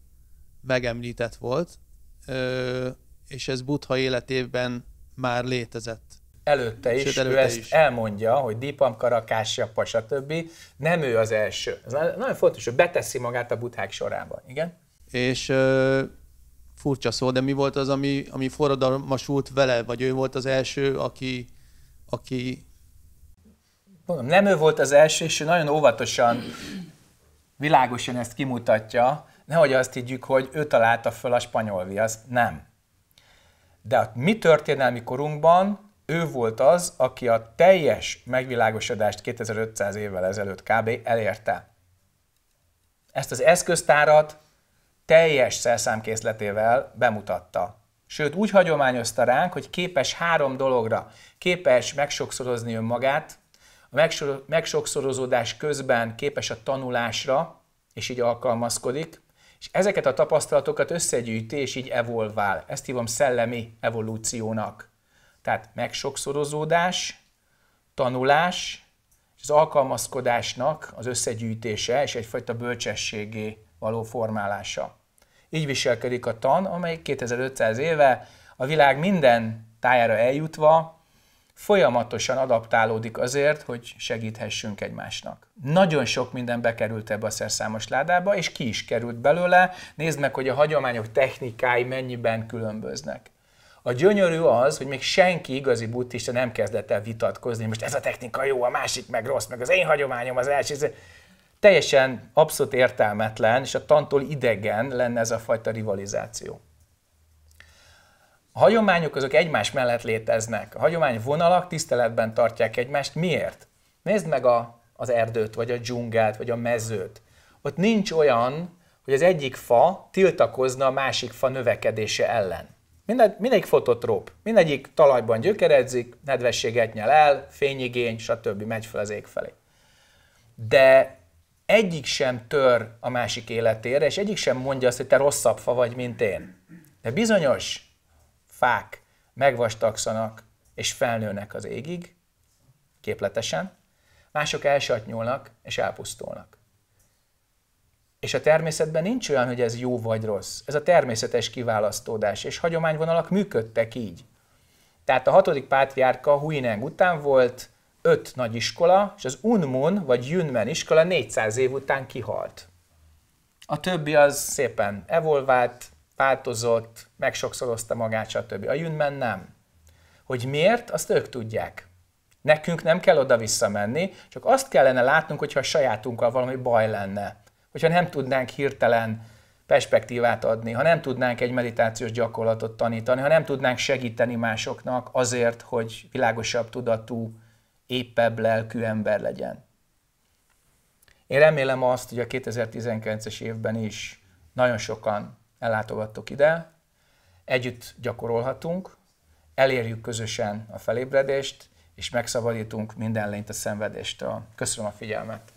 megemlített volt, és ez Buddha életében már létezett. Előtte is, Sőt, előtte ő ezt elmondja, hogy Deepam Karakásyapa, stb. Nem ő az első. Ez nagyon fontos, hogy beteszi magát a buthák sorába. Igen? És furcsa szó, de mi volt az, ami, ami forradalmasult vele, vagy ő volt az első, aki aki mondom, nem ő volt az első, és ő nagyon óvatosan, világosan ezt kimutatja, nehogy azt higgyük, hogy ő találta föl a spanyol viasz. nem. De a mi történelmi korunkban ő volt az, aki a teljes megvilágosodást 2500 évvel ezelőtt kb. elérte. Ezt az eszköztárat teljes szerszámkészletével bemutatta. Sőt, úgy hagyományozta ránk, hogy képes három dologra. Képes megsokszorozni önmagát, a megsokszorozódás közben képes a tanulásra, és így alkalmazkodik, és ezeket a tapasztalatokat összegyűjti, és így evolvál. Ezt hívom szellemi evolúciónak. Tehát megsokszorozódás, tanulás, és az alkalmazkodásnak az összegyűjtése és egyfajta bölcsességé való formálása. Így viselkedik a tan, amely 2500 éve a világ minden tájára eljutva folyamatosan adaptálódik azért, hogy segíthessünk egymásnak. Nagyon sok minden bekerült ebbe a szerszámos ládába, és ki is került belőle. Nézd meg, hogy a hagyományok technikái mennyiben különböznek. A gyönyörű az, hogy még senki igazi buddhista nem kezdett el vitatkozni, most ez a technika jó, a másik meg rossz, meg az én hagyományom az első teljesen abszolút értelmetlen, és a tantól idegen lenne ez a fajta rivalizáció. A hagyományok azok egymás mellett léteznek. A vonalak tiszteletben tartják egymást. Miért? Nézd meg a, az erdőt, vagy a dzsungelt vagy a mezőt. Ott nincs olyan, hogy az egyik fa tiltakozna a másik fa növekedése ellen. Mindegy, mindegyik fototróp, mindegyik talajban gyökeredzik, nedvességet nyel el, fényigény, stb. megy fel az ég felé. De egyik sem tör a másik életére, és egyik sem mondja azt, hogy te rosszabb fa vagy, mint én. De bizonyos fák megvastagszanak és felnőnek az égig, képletesen, mások elsatnyolnak és elpusztulnak. És a természetben nincs olyan, hogy ez jó vagy rossz. Ez a természetes kiválasztódás, és hagyományvonalak működtek így. Tehát a hatodik pátriárka Huineng után volt, öt nagy iskola, és az Unmun vagy Yunmen iskola 400 év után kihalt. A többi az szépen evolvált, változott, megsokszorozta magát, stb. A Yunmen nem. Hogy miért, azt ők tudják. Nekünk nem kell oda visszamenni, csak azt kellene látnunk, hogyha a sajátunkkal valami baj lenne. Hogyha nem tudnánk hirtelen perspektívát adni, ha nem tudnánk egy meditációs gyakorlatot tanítani, ha nem tudnánk segíteni másoknak azért, hogy világosabb tudatú éppebb lelkű ember legyen. Én remélem azt, hogy a 2019-es évben is nagyon sokan ellátogattok ide, együtt gyakorolhatunk, elérjük közösen a felébredést, és megszabadítunk minden lényt a szenvedéstől. Köszönöm a figyelmet!